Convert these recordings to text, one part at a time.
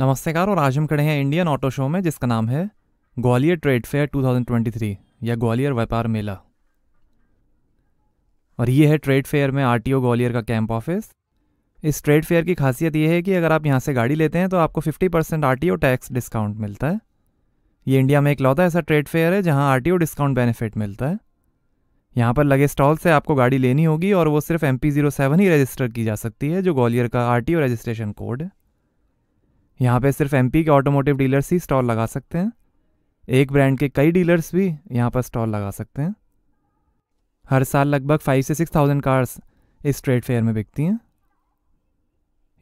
नमस्कार और आज हम खड़े हैं इंडियन ऑटो शो में जिसका नाम है ग्वालियर ट्रेड फेयर 2023 या ग्वालियर व्यापार मेला और ये है ट्रेड फेयर में आर ग्वालियर का कैंप ऑफिस इस ट्रेड फेयर की खासियत ये है कि अगर आप यहाँ से गाड़ी लेते हैं तो आपको 50 परसेंट आर टैक्स डिस्काउंट मिलता है ये इंडिया में एक लौता ऐसा ट्रेड फेयर है जहाँ आर डिस्काउंट बेनिफिट मिलता है यहाँ पर लगे स्टॉल से आपको गाड़ी लेनी होगी और वो सिर्फ एम पी ही रजिस्टर की जा सकती है जो ग्वालियर का आर रजिस्ट्रेशन कोड है यहाँ पे सिर्फ एमपी के ऑटोमोटिव डीलर्स ही स्टॉल लगा सकते हैं एक ब्रांड के कई डीलर्स भी यहाँ पर स्टॉल लगा सकते हैं हर साल लगभग फाइव से सिक्स थाउजेंड कार्स इस ट्रेड फेयर में बिकती हैं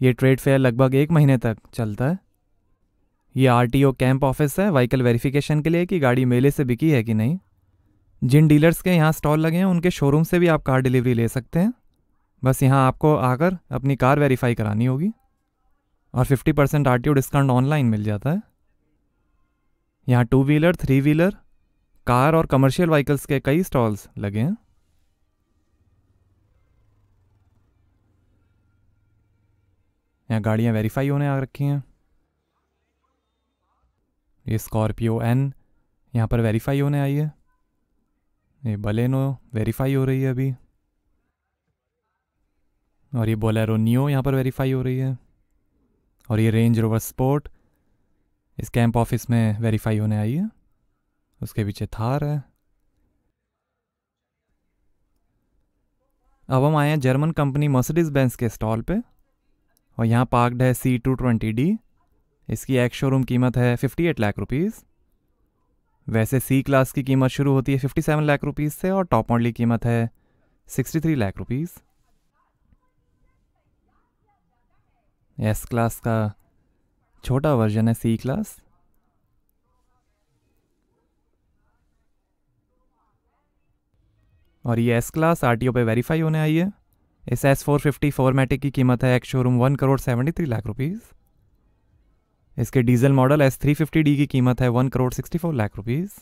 ये ट्रेड फेयर लगभग एक महीने तक चलता है ये आर कैंप ऑफिस है व्हीकल वेरिफिकेशन के लिए कि गाड़ी मेले से बिकी है कि नहीं जिन डीलर्स के यहाँ स्टॉल लगे हैं उनके शोरूम से भी आप कार डिलीवरी ले सकते हैं बस यहाँ आपको आकर अपनी कार वेरीफाई करानी होगी और 50 परसेंट आर डिस्काउंट ऑनलाइन मिल जाता है यहाँ two wheeler three wheeler car और कमर्शियल व्हीकल्स के कई स्टॉल्स लगे हैं यहाँ गाड़ियाँ वेरीफाई होने आ रखी हैं ये स्कॉर्पियो एन यहाँ पर वेरीफाई होने आई है ये बलेनो वेरीफाई हो रही है अभी और ये बोलेरो न्यू यहाँ पर वेरीफाई हो रही है और ये रेंज रोवर स्पोर्ट इस कैंप ऑफिस में वेरीफाई होने आई है उसके पीछे थार है अब हम आए हैं जर्मन कंपनी मर्सिडीज बेंस के स्टॉल पे और यहाँ पार्कड है सी टू ट्वेंटी डी इसकी एक शोरूम कीमत है फिफ्टी एट लाख रुपीज़ वैसे सी क्लास की कीमत शुरू होती है फिफ्टी सेवन लाख रुपीज़ से और टॉप मॉडल की कीमत है sixty three lakh rupees S class का छोटा वर्जन है सी क्लास और ये एस क्लास आर पे वेरीफाई होने आई है इस एस फोर फिफ्टी फॉर्मेटिक की कीमत है एक showroom one crore seventy three lakh rupees इसके diesel model S three fifty D की कीमत है one crore sixty four lakh rupees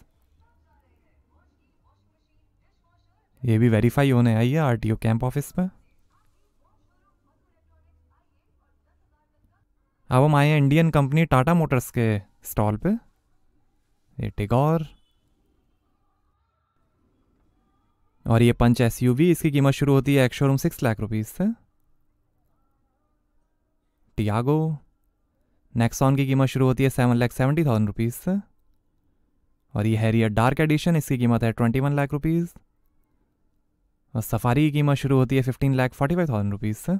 ये भी वेरीफाई होने आई है आर कैंप ऑफिस में अब हम आए हैं इंडियन कंपनी टाटा मोटर्स के स्टॉल पे ये टिगोर और ये पंच एस इसकी कीमत शुरू होती है एक शोरूम सिक्स लाख रुपीज़ से टियागो नेक्सॉन की कीमत शुरू होती है seven lakh seventy thousand rupees से और ये हैरियर डार्क एडिशन इसकी कीमत है ट्वेंटी वन लाख रुपीज़ और सफारी की कीमत शुरू होती है fifteen lakh forty five thousand rupees से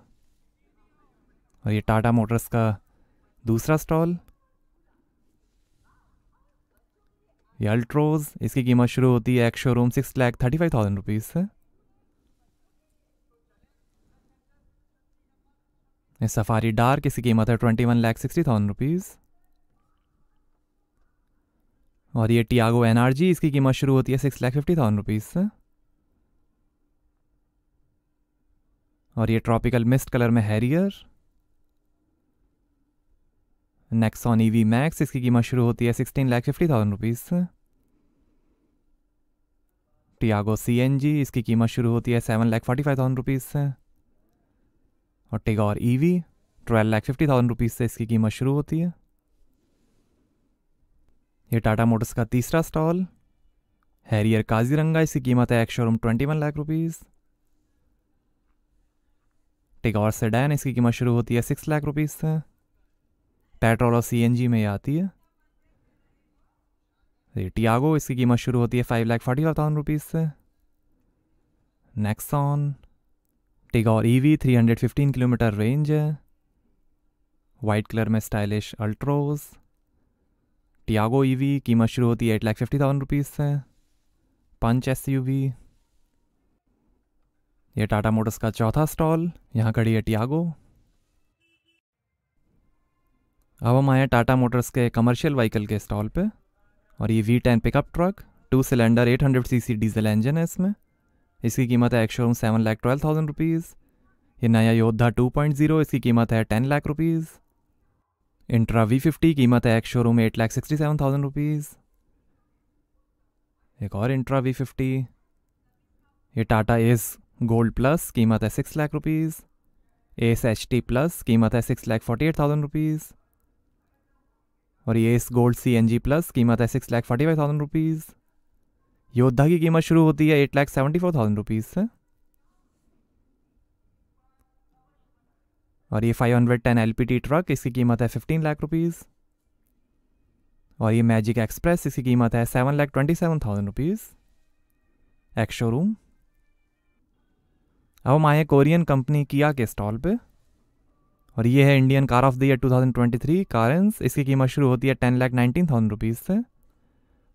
और ये टाटा मोटर्स का दूसरा स्टॉल ये अल्ट्रोज इसकी कीमत शुरू होती है एक showroom six lakh thirty five thousand rupees से सफारी डार्क इसकी कीमत है twenty one lakh sixty thousand rupees और ये टियागो एन इसकी कीमत शुरू होती है six lakh fifty thousand rupees से और ये ट्रॉपिकल मिस्ट कलर में Harrier Nexon E V Max इसकी कीमत शुरू होती है sixteen lakh fifty thousand rupees Tiago C N G इसकी कीमत शुरू होती है seven lakh forty five thousand rupees से और Tigor E V twelve lakh fifty thousand rupees से इसकी कीमत शुरू होती है ये टाटा मोटर्स का तीसरा स्टॉल हैरियर काजीरंगा इसकी कीमत है एक showroom twenty one lakh rupees Tigor sedan इसकी कीमत शुरू होती है सिक्स लाख रुपीज़ से पेट्रोल और सीएनजी में आती है टियागो इसकी कीमत शुरू होती है five lakh forty five thousand rupees से Nexon Tigor EV three hundred fifteen kilometre range है वाइट कलर में स्टाइलिश अल्ट्रोज टियागो ईवी कीमत शुरू होती है eight lakh fifty thousand rupees से पंच एस यू वी ये टाटा मोटर्स का चौथा स्टॉल यहाँ खड़ी है टियागो अब हम आए टाटा मोटर्स के कमर्शियल व्हीकल के स्टॉल पे और ये V ten pickup truck two cylinder 800 CC diesel engine है इसमें इसकी कीमत है एक showroom seven lakh twelve thousand rupees ये नया योद्धा 2.0 इसकी कीमत है ten lakh rupees Intra V fifty कीमत है एक showroom eight lakh sixty seven thousand rupees एक और इंट्रा वी फिफ्टी ये टाटा एस गोल्ड प्लस कीमत है six lakh rupees S H T plus कीमत है six lakh forty eight thousand rupees और ये Ace gold C N G plus कीमत है six lakh forty five thousand rupees Yodha की कीमत शुरू होती है eight lakh seventy four thousand rupees से और ये five hundred ten L P T truck इसकी कीमत है फिफ्टीन लाख रुपीज़ और ये मैजिक एक्सप्रेस इसकी कीमत है seven lakh twenty seven thousand rupees ex showroom अब हम आए कोरियन कंपनी किया के स्टॉल पे और ये है Indian car of the year 2023 thousand इसकी कीमत शुरू होती है ten lakh nineteen thousand rupees से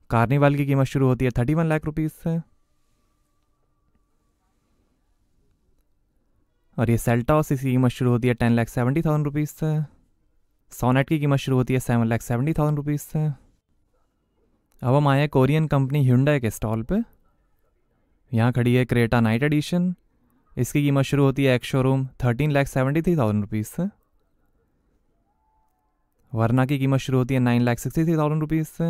कार्निवाल की कीमत शुरू होती है थर्टी वन लाख रुपीज़ से और ये सेल्टॉस इसकी कीमत शुरू होती है ten lakh seventy thousand rupees से सोनेट की कीमत शुरू होती है seven lakh seventy thousand rupees से अब हम आए हैं कोरियन कंपनी हिंडा के स्टॉल पे यहाँ खड़ी है क्रेटा नाइट एडिशन इसकी कीमत शुरू होती है एक showroom thirteen lakh seventy three thousand rupees से वरना की कीमत शुरू होती है nine lakh sixty three thousand rupees से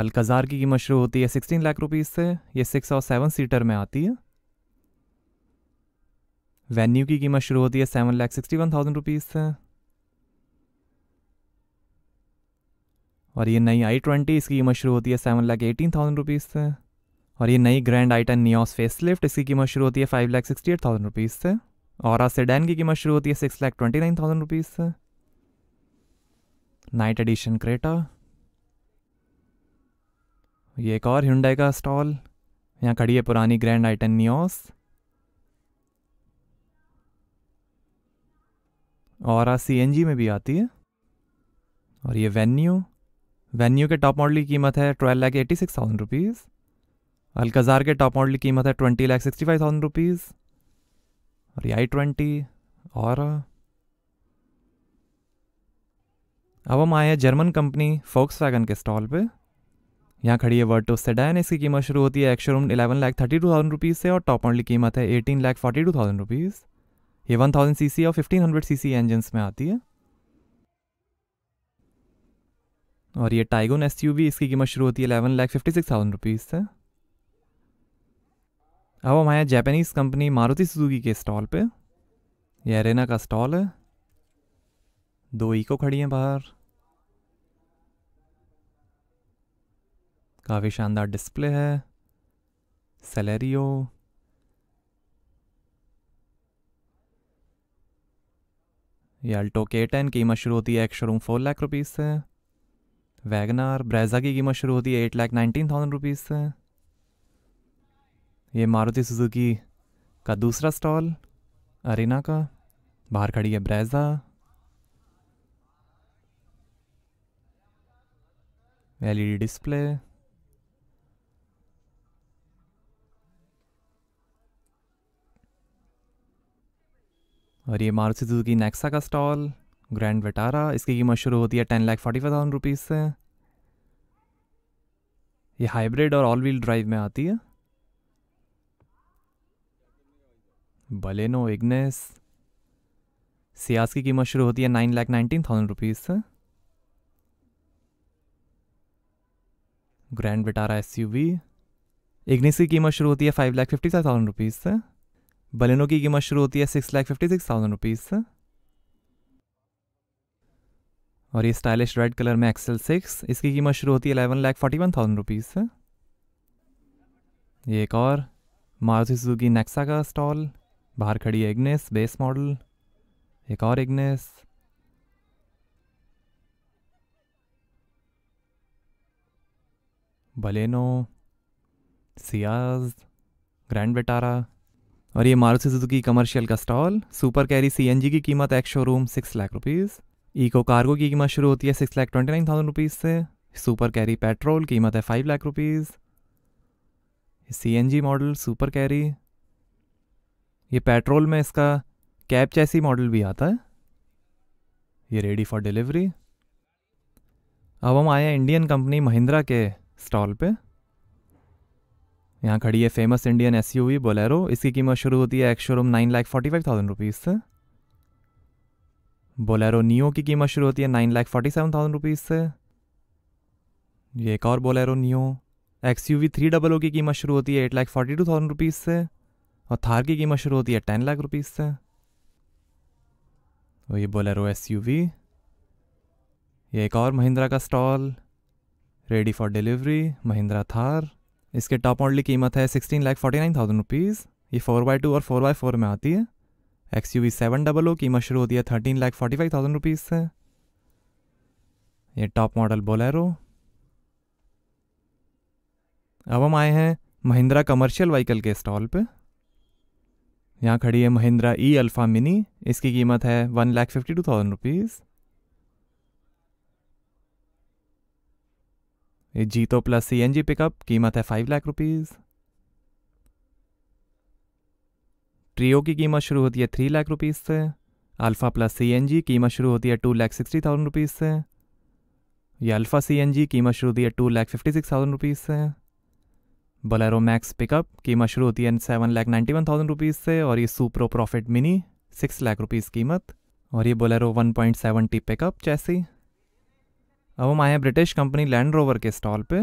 अलकज़ार की कीमत शुरू होती है सिक्सटीन लाख रुपीज़ से ये सिक्स और सेवन सीटर में आती है वेन्यू की कीमत शुरू होती है seven lakh sixty one thousand rupees से और ये नई आई ट्वेंटी इसकी कीमत शुरू होती है seven lakh eighteen thousand rupees से और ये नई grand i ten Nios Nios facelift इसकी कीमत शुरू होती है five lakh sixty eight thousand rupees से और आज सेडैन की कीमत शुरू होती है six lakh twenty nine thousand rupees से नाइट एडिशन क्रेटा ये एक और हिंडे का स्टॉल यहाँ खड़ी है पुरानी ग्रैंड आइटन नियोस और आज सी में भी आती है और ये वेन्यू वेन्यू के टॉप मॉडल की कीमत है twelve lakh eighty six thousand rupees Alcazar के टॉप मॉडल की कीमत है twenty lakh sixty five thousand rupees और ये आई ट्वेंटी और अब हम आए हैं जर्मन कंपनी फोक्स वैगन के स्टॉल पे यहाँ खड़ी है वर्टो सेडान इसकी कीमत शुरू होती है ex showroom eleven lakh thirty two thousand rupees से और टॉप मॉडल की कीमत है eighteen lakh forty two thousand rupees ये वन थाउजेंड सी सी और fifteen hundred C C engines में आती है और ये टाइगोन एस यू वी इसकी कीमत शुरू होती है eleven lakh fifty six thousand rupees से अब हम आए जापानीज़ कंपनी मारुति सुजुकी के स्टॉल पे ये अरेना का स्टॉल है दो इको खड़ी हैं बाहर काफ़ी शानदार डिस्प्ले है सेलेरियो ये अल्टो के टेन की कीमत शुरू होती है एक शोरूम फोर लाख रुपीज़ से वैगनार ब्रेजा की कीमत शुरू होती है eight lakh nineteen thousand rupees से ये मारुति सुजुकी का दूसरा स्टॉल अरेना का बाहर खड़ी है ब्रेजा एलईडी डिस्प्ले और ये मारुति सुजुकी नेक्सा का स्टॉल ग्रैंड वटारा इसकी कीमत शुरू होती है ten lakh forty five thousand rupees से ये हाइब्रिड और ऑल व्हील ड्राइव में आती है बलेनो इग्नेस सियास की कीमत शुरू होती है nine lakh nineteen thousand rupees Grand Vitara S U V Ignis की कीमत शुरू होती है five lakh fifty five thousand rupees Baleno की कीमत शुरू होती है six lakh fifty six thousand rupees और ये स्टाइलिश रेड कलर में एक्सेल सिक्स इसकी कीमत शुरू होती है eleven lakh forty one thousand rupees ये एक और मारुति सुजुकी नेक्सा का स्टॉल बाहर खड़ी है एग्नेस बेस मॉडल एक और Ignis Baleno Ciaz Grand Vitara और ये मारुति सुजुकी कमर्शियल का स्टॉल सुपर कैरी सीएनजी की कीमत ex showroom six lakh rupees Eeco cargo की कीमत शुरू होती है six lakh twenty nine thousand rupees से सुपर कैरी पेट्रोल कीमत है five lakh rupees C N G model super carry ये पेट्रोल में इसका कैब जैसी मॉडल भी आता है ये रेडी फॉर डिलीवरी अब हम आए हैं इंडियन कंपनी महिंद्रा के स्टॉल पे यहाँ खड़ी है famous Indian S U V Bolero इसकी कीमत शुरू होती है एक showroom nine lakh forty five thousand rupees से बोलेरो नियो की कीमत शुरू होती है nine lakh forty seven thousand rupees से ये एक और Bolero Neo X U V three double O की कीमत शुरू होती है eight lakh forty two thousand rupees से और थार की कीमत शुरू होती है टेन लाख रुपीज़ से और ये बोलेरो एस यू वी ये एक और महिंद्रा का stall ready for delivery Mahindra Thar इसके टॉप मॉडल की कीमत है sixteen lakh forty nine thousand rupees ये फोर बाई टू और फोर बाई फोर में आती है X U V seven double O कीमत शुरू होती है thirteen lakh forty five thousand rupees से ये टॉप मॉडल बोलेरो अब हम आए हैं महिंद्रा कमर्शियल व्हीकल के स्टॉल पे यहाँ खड़ी है महिंद्रा ई अल्फ़ा मिनी इसकी कीमत है one lakh fifty two thousand rupees ये Jeeto plus C N G pickup कीमत है फाइव लाख रुपीज़ ट्रियो की कीमत शुरू होती है थ्री लाख रुपीज़ से Alfa plus C N G कीमत शुरू होती है two lakh sixty thousand rupees से ये अल्फ़ा सी एन जी कीमत शुरू होती है two lakh fifty six thousand rupees से बलेरो मैक्स पिकअप कीमत शुरू होती है seven lakh ninety one thousand rupees से और ये Supro profit mini six lakh rupees कीमत और ये Bolero one point seven T pickup chassis अब हम आए हैं ब्रिटिश कंपनी लैंड रोवर के स्टॉल पे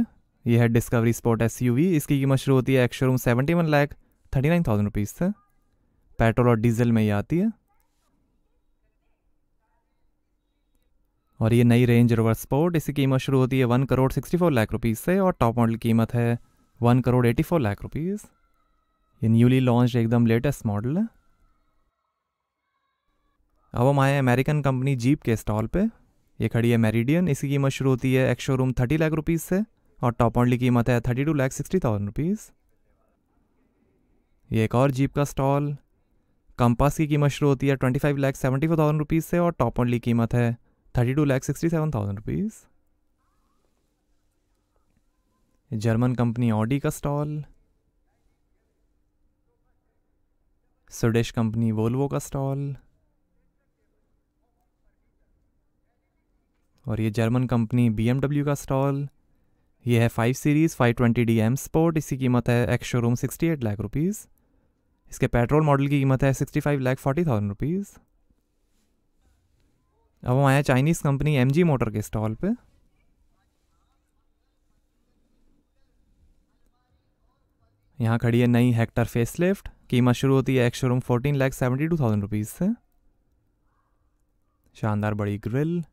यह है Discovery Sport S U V इसकी कीमत शुरू होती है ex showroom showroom seventy one lakh thirty nine thousand rupees से पेट्रोल और डीजल में ये आती है और ये नई रेंज रोवर स्पोर्ट इसकी कीमत शुरू होती है one crore sixty four lakh rupees से और टॉप मॉडल कीमत है one crore eighty four lakh rupees ये न्यूली लॉन्च एकदम लेटेस्ट मॉडल है अब हम आए अमेरिकन कंपनी जीप के स्टॉल पे ये खड़ी है मेरिडियन इसकी कीमत शुरू होती है ex showroom thirty lakh rupees से और टॉप ऑनली कीमत है thirty two lakh sixty thousand rupees ये एक और जीप का स्टॉल कंपास की कीमत शुरू होती है twenty five lakh seventy four thousand rupees से और टॉप ऑनली कीमत है thirty two lakh sixty seven thousand rupees German company Audi का स्टॉल स्वदेश कंपनी वोल्वो का स्टॉल और ये जर्मन कंपनी बी का स्टॉल ये है five series five twenty D M Sport इसकी कीमत है ex showroom sixty eight lakh rupees इसके पेट्रोल मॉडल की कीमत है sixty five lakh forty thousand rupees अब हम आए Chinese company M G motor के स्टॉल पे यहाँ खड़ी है नई हेक्टर फेस लिफ्ट कीमत शुरू होती है ex showroom fourteen lakh seventy two thousand rupees से शानदार बड़ी ग्रिल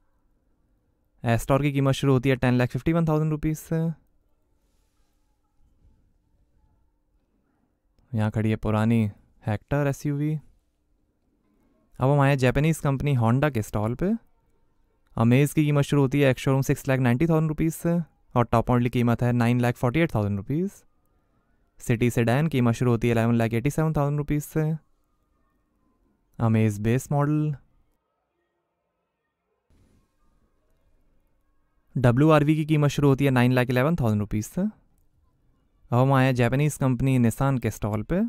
एस्टोर की कीमत शुरू होती है ten lakh fifty one thousand rupees से यहाँ खड़ी है पुरानी हेक्टर एस अब हम आए जैपनीज़ कंपनी होंडा के स्टॉल पे अमेज़ की कीमत शुरू होती है ex showroom six lakh ninety thousand rupees से और टॉप ऑनली कीमत है nine lakh forty eight thousand rupees City sedan कीमत शुरू होती है eleven lakh eighty seven thousand rupees से Amaze base model W R V की कीमत शुरू होती है nine lakh eleven thousand rupees से अब हम आए जापानीज़ कंपनी निसान के स्टॉल पे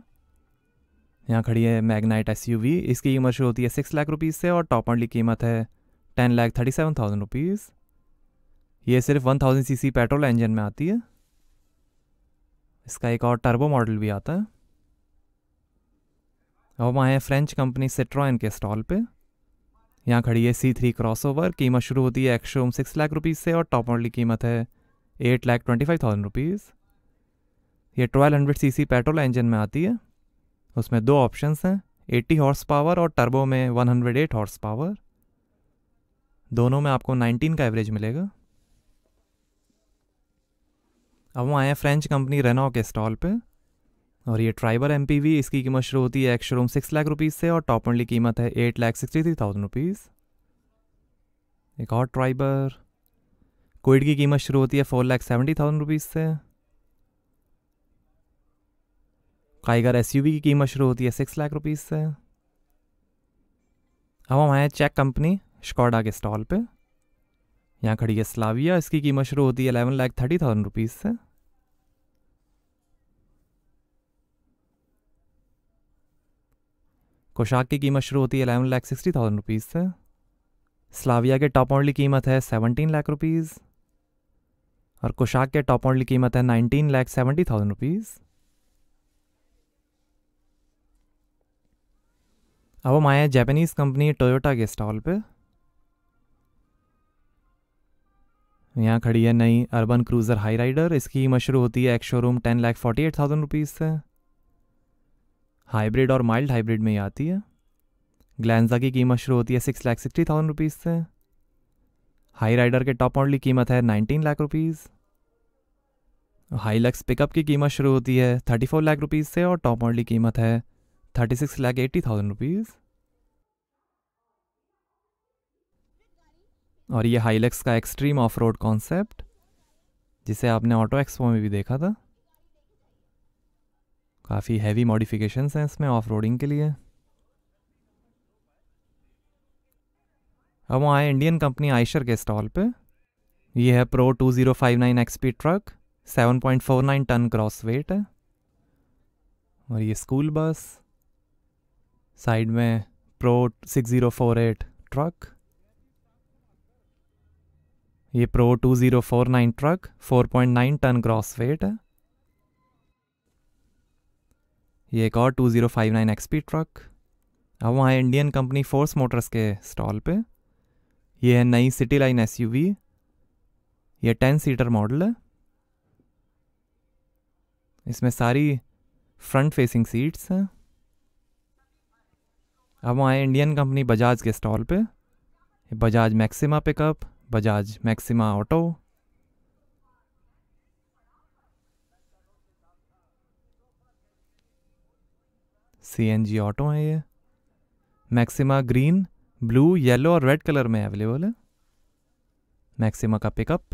यहाँ खड़ी है मैगनाइट एस यू वी इसकी कीमत शुरू होती है सिक्स लाख रुपीज़ से और टॉप की कीमत है ten lakh thirty seven thousand rupees ये सिर्फ one thousand C C petrol engine में आती है इसका एक और टर्बो मॉडल भी आता है अब हम आए फ्रेंच कंपनी सिट्रॉयन के स्टॉल पे यहाँ खड़ी है सी थ्री क्रॉस ओवर कीमत शुरू होती है एक्शोम सिक्स लाख रुपीज़ से और टॉप मॉडल की कीमत है eight lakh twenty five thousand rupees ये twelve hundred C C petrol engine में आती है उसमें दो ऑप्शंस हैं एट्टी हॉर्स पावर और टर्बो में one hundred eight horse power दोनों में आपको नाइनटीन का एवरेज मिलेगा अब वो आए हैं फ्रेंच कंपनी रेनो के स्टॉल पे और ये ट्राइबर एम इसकी कीमत शुरू होती है एक शोरूम सिक्स लाख रुपीज़ से और टॉप ओनली कीमत है eight lakh sixty three thousand rupees एक और ट्राइबर कोइड की कीमत शुरू होती है four lakh seventy thousand rupees से काइगर एस की कीमत शुरू होती है सिक्स लाख रुपीज़ से अब हम आए चेक कंपनी स्कॉडा के स्टॉल पर यहाँ खड़ी है स्लाविया इसकी कीमत शुरू होती है eleven lakh thirty thousand rupees से कोशाक की कीमत शुरू होती है eleven lakh sixty thousand rupees से स्लाविया के टॉप ऑनली कीमत है सेवनटीन लाख रुपीज़ और कोशाक के टॉप ऑनली कीमत है nineteen lakh seventy thousand rupees अब हम आए हैं जैपनीज़ कंपनी टोयोटा के स्टॉल पे यहाँ खड़ी है नई अर्बन क्रूज़र हाई राइडर इसकी कीमत शुरू होती है ex showroom ten lakh forty eight thousand rupees से हाइब्रिड और माइल्ड हाइब्रिड में ही आती है ग्लैंजा की कीमत शुरू होती है six lakh sixty thousand rupees से हाई राइडर के टॉप मॉडल की कीमत है nineteen lakh rupees Hilux pickup की कीमत शुरू होती है थर्टी फोर लाख रुपीज़ से और टॉप मॉडल की कीमत है thirty six lakh eighty thousand rupees और ये हाईलेक्स का एक्सट्रीम ऑफ रोड कॉन्सेप्ट जिसे आपने ऑटो एक्सपो में भी देखा था काफ़ी हैवी मॉडिफिकेशंस हैं इसमें ऑफ रोडिंग के लिए अब वहाँ आए इंडियन कंपनी आइशर के स्टॉल पे ये है Pro 2059 zero five nine XP truck 7.49 ton cross weight है और ये स्कूल बस साइड में प्रो 6048 ट्रक ये Pro 2049 truck 4.9 ton gross weight है ये एक और 2059 एक्सपी ट्रक अब वहाँ इंडियन कंपनी फोर्स मोटर्स के स्टॉल पे ये है नई सिटी लाइन एसयूवी ये टेन सीटर मॉडल है इसमें सारी फ्रंट फेसिंग सीट्स हैं अब वहाँ इंडियन कंपनी बजाज के स्टॉल पे Bajaj Maxima pickup Bajaj Maxima auto CNG auto है ये मैक्सिमा ग्रीन ब्लू येलो और रेड कलर में अवेलेबल है मैक्सिमा का पिकअप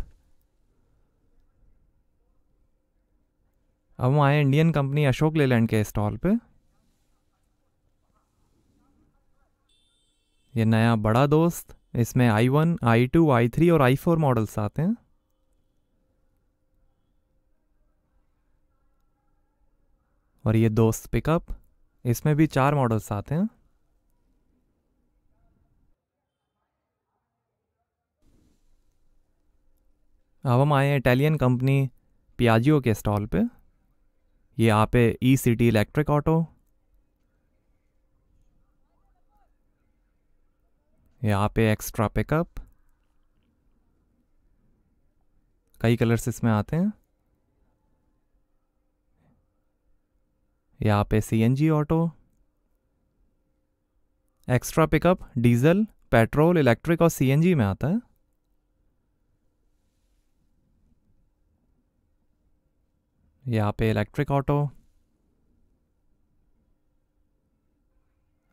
अब हम आए इंडियन कंपनी अशोक लेलैंड के स्टॉल पे ये नया बड़ा दोस्त इसमें I one I two I three और आई फोर मॉडल्स आते हैं और ये दोस्त पिकअप इसमें भी चार मॉडल्स आते हैं अब हम आए हैं इटालियन कंपनी पियाजियो के स्टॉल पे ये आप ई सिटी इलेक्ट्रिक ऑटो यहाँ पे एक्स्ट्रा पिकअप कई कलर्स इसमें आते हैं यहाँ पे CNG auto extra pickup diesel petrol electric और सीएनजी में आता है यहाँ पे इलेक्ट्रिक ऑटो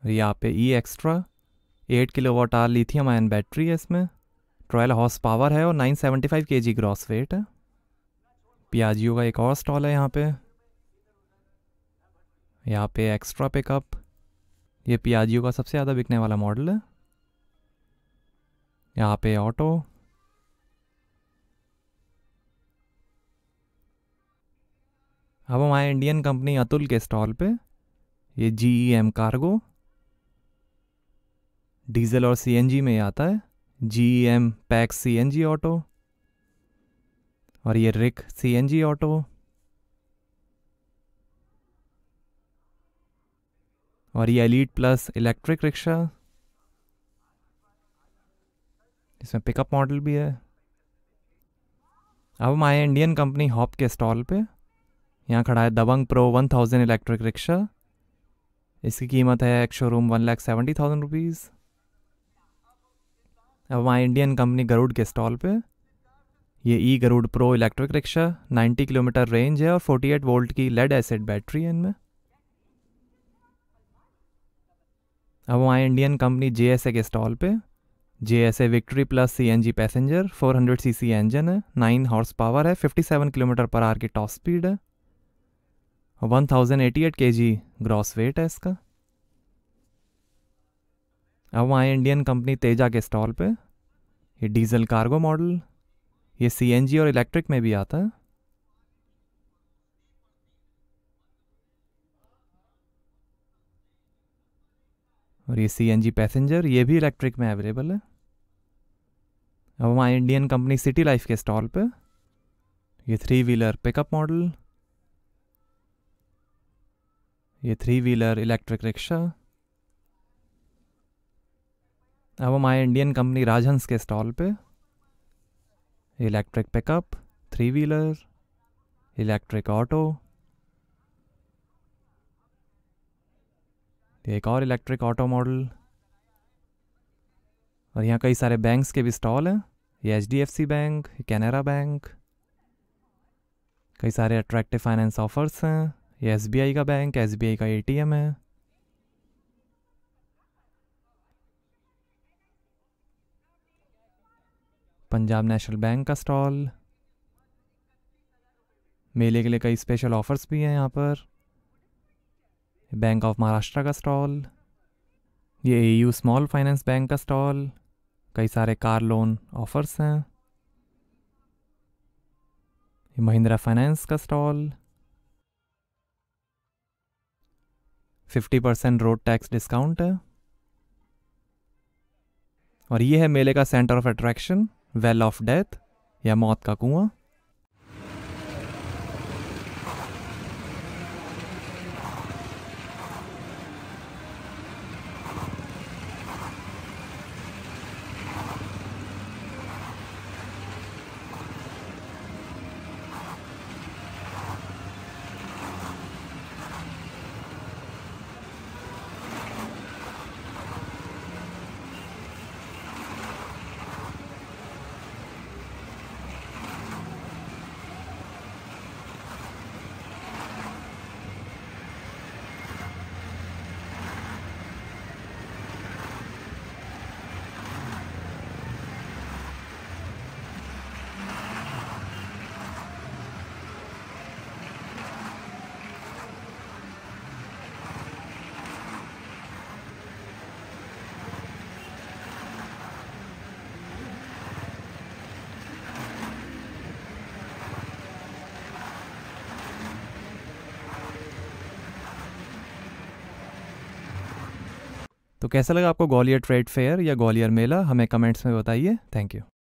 यहाँ पे E e extra eight kilowatt hour lithium ion battery है इसमें ट्वेल्व हॉर्स पावर है और nine seventy five K G gross weight है पियाजियो का एक और स्टॉल है यहाँ पे यहाँ पे एक्स्ट्रा पिकअप ये पियाजियो का सबसे ज़्यादा बिकने वाला मॉडल है यहाँ पे ऑटो अब हम आए इंडियन कंपनी अतुल के स्टॉल पे ये G E M cargo diesel और सीएनजी में आता है G M pack CNG auto और ये रिक सीएनजी ऑटो और ये एलिट प्लस इलेक्ट्रिक रिक्शा इसमें पिकअप मॉडल भी है अब हम आए इंडियन कंपनी हॉप के स्टॉल पे यहाँ खड़ा है Dabangg Pro one thousand electric rickshaw इसकी कीमत है एक showroom one lakh seventy thousand rupees अब वहाँ इंडियन कंपनी गरुड़ के स्टॉल पे ये E Garud Pro electric rickshaw 90 kilometre range है और 48 वोल्ट की लेड एसिड बैटरी है इनमें अब वहाँ इंडियन कंपनी जे के स्टॉल पे J S A victory plus C N G passenger four hundred C C engine है नाइन हॉर्स पावर है fifty seven kilometre per hour की टॉप स्पीड है one thousand eighty eight K G gross weight है इसका अब वहाँ Indian company Teja के stall पे ये डीजल कार्गो मॉडल ये सीएनजी और इलेक्ट्रिक में भी आता है और ये सीएनजी पैसेंजर ये भी इलेक्ट्रिक में अवेलेबल है अब हमारे इंडियन कंपनी सिटी लाइफ के स्टॉल पे ये थ्री व्हीलर पिकअप मॉडल ये थ्री व्हीलर इलेक्ट्रिक रिक्शा अब हम आए इंडियन कंपनी राजहंस के स्टॉल पे electric pickup three wheeler electric auto एक और इलेक्ट्रिक ऑटो मॉडल और यहाँ कई सारे बैंक्स के भी स्टॉल हैं ये एच बैंक कैनरा बैंक कई सारे अट्रैक्टिव फाइनेंस ऑफर्स हैं ये एस का बैंक एस बी आई का ए टी एम है पंजाब नेशनल बैंक का स्टॉल मेले के लिए कई स्पेशल ऑफर्स भी हैं यहाँ पर बैंक ऑफ महाराष्ट्र का स्टॉल ये A U small finance bank का स्टॉल कई सारे कार लोन ऑफर्स हैं ये महिंद्रा फाइनेंस का stall 50 percent road tax discount है और ये है मेले का centre of attraction well of death या मौत का कुआं तो कैसा लगा आपको ग्वालियर ट्रेड फेयर या ग्वालियर मेला हमें कमेंट्स में बताइए थैंक यू